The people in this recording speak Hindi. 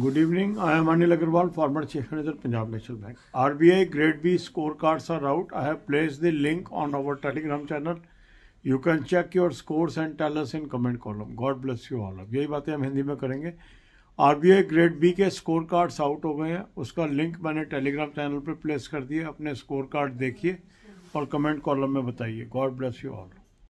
good evening I am Anil Agrawal former chief manager Punjab national bank I grade B score cards are out I have place the link on our Telegram channel you can check your scores and tell us in comment column God bless you all of यही बातें हम हिंदी में करेंगे R B I grade B के स्कोर कार्ड्स आउट हो गए हैं उसका लिंक मैंने टेलीग्राम चैनल पर प्लेस कर दिया अपने स्कोर कार्ड देखिए और कमेंट कॉलम में बताइए गॉड ब्लेस यू ऑल